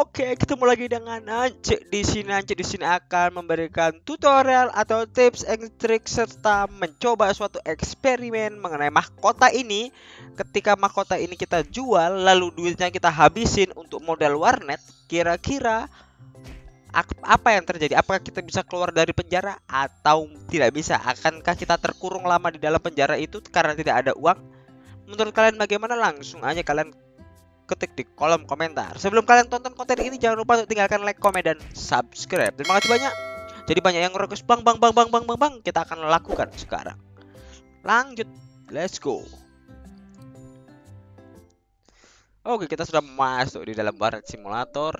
Oke, ketemu lagi dengan Ance di sini. Ance di sini akan memberikan tutorial atau tips and trick serta mencoba suatu eksperimen mengenai mahkota ini. Ketika mahkota ini kita jual, lalu duitnya kita habisin untuk modal warnet, kira-kira apa yang terjadi? Apakah kita bisa keluar dari penjara atau tidak bisa? Akankah kita terkurung lama di dalam penjara itu karena tidak ada uang? Menurut kalian bagaimana? Langsung aja kalian ketik di kolom komentar. Sebelum kalian tonton konten ini jangan lupa untuk tinggalkan like, komen dan subscribe. Terima kasih banyak. Jadi banyak yang request bang bang bang bang bang bang bang kita akan lakukan sekarang. Lanjut, let's go. Oke, kita sudah masuk di dalam barat simulator.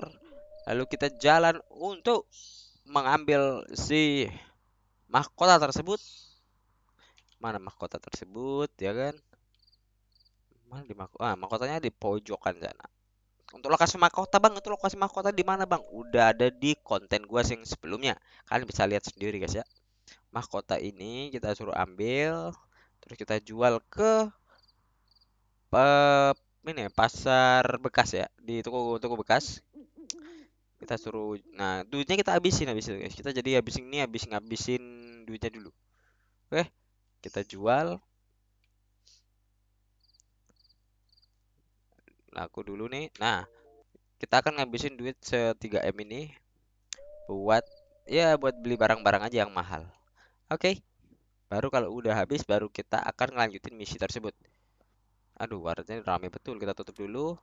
Lalu kita jalan untuk mengambil si mahkota tersebut. Mana mahkota tersebut, ya kan? Mana di mahkota? Ah, mahkotanya di pojokan sana. Untuk lokasi mahkota bang, itu lokasi mahkota di mana bang? Udah ada di konten gua yang sebelumnya. Kalian bisa lihat sendiri guys ya. Mahkota ini kita suruh ambil, terus kita jual ke pe, ini pasar bekas ya, di toko toko bekas. Kita suruh, nah duitnya kita habisin habis itu guys. Kita jadi habisin ini, habisin habisin duitnya dulu. Oke, kita jual Nah, aku dulu nih nah kita akan ngabisin duit se 3M ini buat ya buat beli barang-barang aja yang mahal oke okay. baru kalau udah habis baru kita akan ngelanjutin misi tersebut aduh warnanya rame betul kita tutup dulu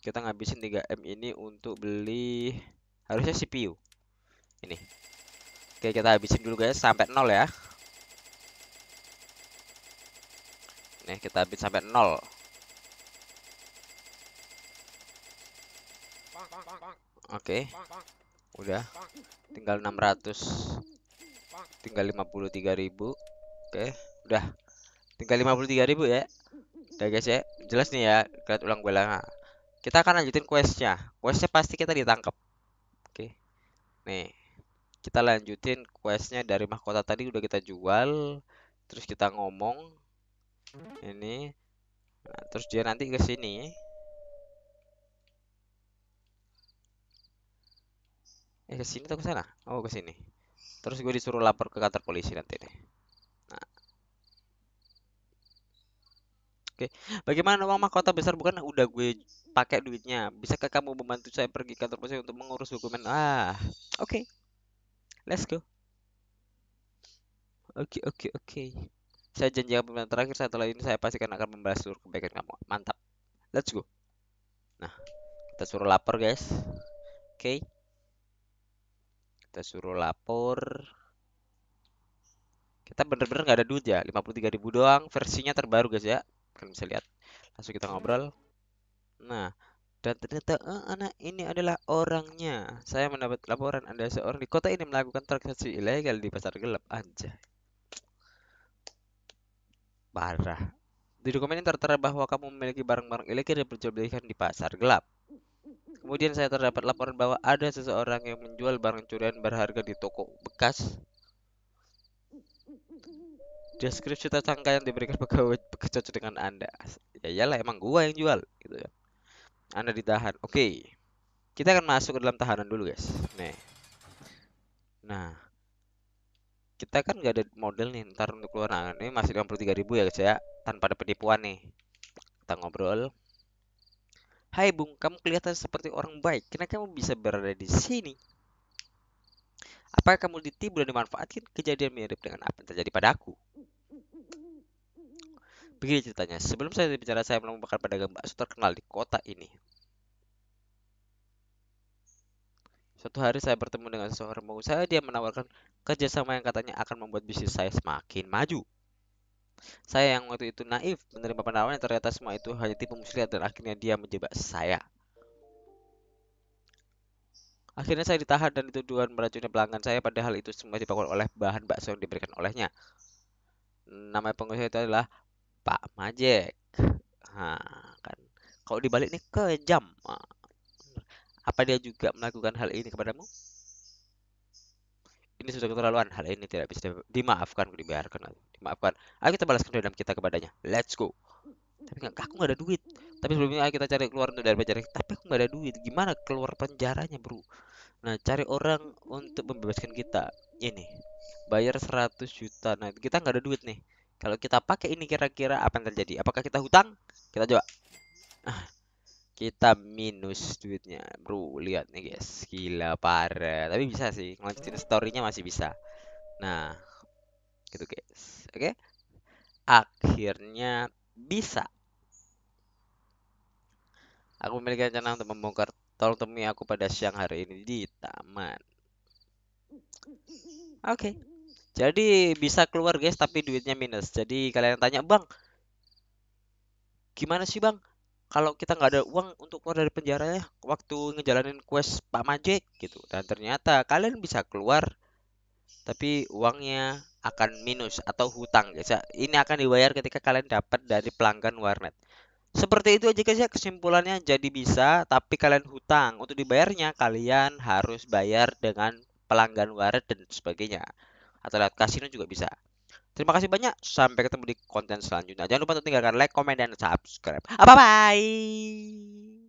kita ngabisin 3M ini untuk beli harusnya CPU ini oke kita habisin dulu guys sampai nol ya nih kita habis sampai nol Oke. Okay. Udah. Tinggal 600. Tinggal 53.000. Oke, okay. udah. Tinggal 53.000 ya. Udah guys ya. Jelas nih ya, lihat ulang gue lah. kita akan lanjutin questnya. Questnya pasti kita ditangkap. Oke. Okay. Nih. Kita lanjutin questnya dari mahkota tadi udah kita jual. Terus kita ngomong ini. Nah, terus dia nanti ke sini eh ke sini atau ke sana oh ke sini terus gue disuruh lapor ke kantor polisi nanti deh nah. oke bagaimana uang mahkota besar bukan udah gue pakai duitnya bisakah kamu membantu saya pergi kantor polisi untuk mengurus dokumen ah oke okay. let's go oke okay, oke okay, oke okay. saya janji yang terakhir setelah ini saya pastikan akan membahas seluruh kebaikan kamu mantap let's go nah kita suruh lapor guys oke okay kita suruh lapor kita bener-bener nggak -bener ada duit ya 53 ribu doang versinya terbaru guys ya kalian bisa lihat langsung kita ngobrol nah dan ternyata uh, anak ini adalah orangnya saya mendapat laporan ada seorang di kota ini melakukan transaksi ilegal di pasar gelap aja parah di dokumen ini tertera bahwa kamu memiliki barang-barang ilegal yang diperjualbelikan di pasar gelap Kemudian saya terdapat laporan bahwa ada seseorang yang menjual barang curian berharga di toko bekas. Deskripsi tersangka yang diberikan pegawai bekerja dengan Anda. Ya iyalah emang gua yang jual gitu ya. Anda ditahan. Oke. Kita akan masuk ke dalam tahanan dulu, guys. Nih. Nah. Kita kan nggak ada model nih ntar untuk keluar. Nah, ini masih 53.000 ya, guys ya. Tanpa ada penipuan nih. Kita ngobrol. Hai Bung, kamu kelihatan seperti orang baik. Kenapa kamu bisa berada di sini? Apakah kamu ditipu dan dimanfaatkan kejadian mirip dengan apa yang terjadi pada aku? Begini ceritanya, sebelum saya berbicara, saya menemukan pedagang bakso terkenal di kota ini. Suatu hari saya bertemu dengan seorang pengusaha, dia menawarkan kerjasama yang katanya akan membuat bisnis saya semakin maju. Saya yang waktu itu naif menerima penawaran ternyata semua itu hanya tipu muslihat dan akhirnya dia menjebak saya. Akhirnya saya ditahan dan dituduhan meracuni pelanggan saya padahal itu semua dipakul oleh bahan bakso yang diberikan olehnya. Nama pengusaha itu adalah Pak Majek. Ha, kan. Kalau dibalik nih kejam. Apa dia juga melakukan hal ini kepadamu? Ini sudah keterlaluan. Hal ini tidak bisa dimaafkan, dibiarkan, dimaafkan. Ayo kita balaskan dendam kita kepadanya. Let's go. Tapi nggak, aku nggak ada duit. Tapi sebelumnya ayo kita cari keluar dari penjara. Tapi aku nggak ada duit. Gimana keluar penjaranya, bro? Nah, cari orang untuk membebaskan kita. Ini. Bayar 100 juta. Nah, kita nggak ada duit nih. Kalau kita pakai ini kira-kira apa yang terjadi? Apakah kita hutang? Kita coba. Ah, kita minus duitnya bro lihat nih guys gila parah tapi bisa sih ngelanjutin storynya masih bisa nah gitu guys oke okay? akhirnya bisa aku memiliki rencana untuk membongkar tolong temui aku pada siang hari ini di taman oke okay. jadi bisa keluar guys tapi duitnya minus jadi kalian tanya bang gimana sih bang kalau kita nggak ada uang untuk keluar dari penjara ya waktu ngejalanin quest Pak Majek gitu dan ternyata kalian bisa keluar tapi uangnya akan minus atau hutang guys ya. ini akan dibayar ketika kalian dapat dari pelanggan warnet seperti itu aja guys ya kesimpulannya jadi bisa tapi kalian hutang untuk dibayarnya kalian harus bayar dengan pelanggan warnet dan sebagainya atau lewat kasino juga bisa Terima kasih banyak. Sampai ketemu di konten selanjutnya. Jangan lupa untuk tinggalkan like, comment dan subscribe. Bye-bye.